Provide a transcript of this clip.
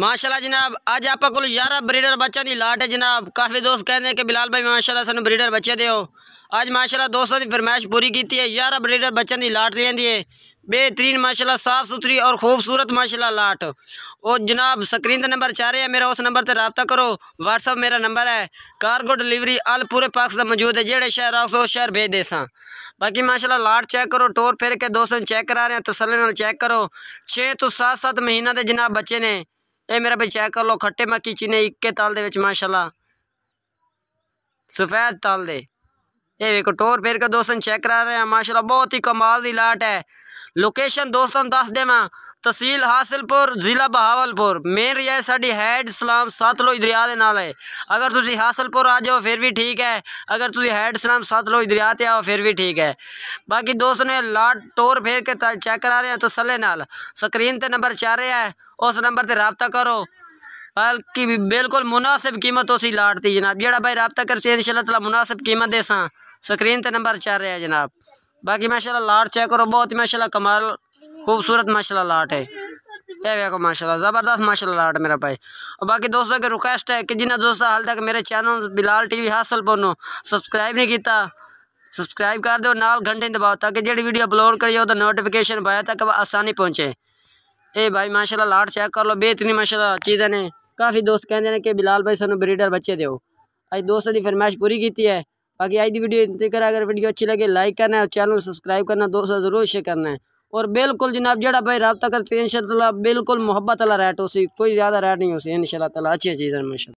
माशाला जनाब अज आप को यारा ब्रीडर बच्चा की लाट है जनाब काफ़ी दोस्त कहते हैं कि बिलाल भाई माशाला सू ब्रीडर बच्चे दो अज माशाला दोस्तों की फरमाइश पूरी की है यारा ब्रीडर बच्चों की लाट लिया है बेहतरीन माशाला साफ़ सुथरी और खूबसूरत माशाला लाट और जनाब स्क्रीन का नंबर चाह रहे हैं मेरा उस नंबर से रबता करो वट्सअप मेरा नंबर है कारगो डिलीवरी अल पूरे पाकिस्तान का मौजूद है जेडे शहर आओ शहर भेज दे देसा बाकी माशाला लाट चेक करो टोर फिर के दोस्तों चेक करा रहे हैं तसले चेक करो छे तो सात सात महीना के जनाब बच्चे ने ਇਹ ਮੇਰਾ ਭਾਈ ਚੈੱਕ ਕਰ ਲਓ ਖੱਟੇ ਮੱਕੀ ਚੀਨੇ ਇੱਕੇ ਤਲ ਦੇ ਵਿੱਚ ਮਾਸ਼ਾਅੱਲਾ ਸਫੈਦ ਤਲ ਦੇ ਇਹ ਵੇਖੋ ਟੋਰ ਫੇਰ ਕੇ ਦੋਸਤਾਂ ਚੈੱਕ ਕਰਾ ਰਹੇ ਆ ਮਾਸ਼ਾਅੱਲਾ ਬਹੁਤ ਹੀ ਕਮਾਲ ਦੀ ਲਾਟ ਹੈ लोकेशन दोस्तों दस देव तहसील हासिलपुर ज़िला बहावलपुर मेन रिया साड़ी हैड सलाम सतलोज दरिया के नाल है अगर तुम हासिलपुर आ जाओ फिर भी ठीक है अगर तुम हैड सलाम सतलोज दरिया से आओ फिर भी ठीक है बाकी दोस्तों ने लाट टोर फेर के चेक करा रहे हैं तसले नाल स्क्रीन पर नंबर चल रहा है उस नंबर पर रबता करो बल्कि बिल्कुल मुनासिब कीमत उसी लाट दी जनाब जरा भाई रबता कर इन शाला मुनासिब कीमत देसा स्क्रीन पर नंबर चल रहा है जनाब बाकी माशाल्लाह लाट चेक करो बहुत ही माशाल्लाह कमाल खूबसूरत माशाल्लाह लाट है ये देखो माशाल्लाह ज़बरदस्त माशाल्लाह लाट मेरा भाई और बाकी दोस्तों की रिक्वेस्ट है कि जिन्हें दोस्तों हाल तक मेरे चैनल बिलाल टी वी हासिल पोनो सबसक्राइब नहीं किया सबसक्राइब कर दो नाल घंटे दबाओ ताकि जी वीडियो अपलोड करिए तो नोटिफिकेशन पाया तक आसानी पहुँचे ए भाई माशाल्लाह लाट चेक कर लो बेहतरीन माशाल्लाह चीज़ें ने काफ़ी दोस्त कहते हैं कि बिलाल भाई सू ब्रीडर बच्चे दो अज दोस्तों की फरमाइश पूरी की है बाकी आज की वीडियो इतनी करा अगर वीडियो अच्छी लगे लाइक करना है और चैनल सब्सक्राइब करना दोस्तों जरूर शेयर करना है और बिल्कुल जनाब जड़ा भाई रबता करते हैं शाला बिल्कुल मोहब्बत वाला रेट उसी कोई ज़्यादा रेट नहीं उसे शाला अच्छी चीज़ है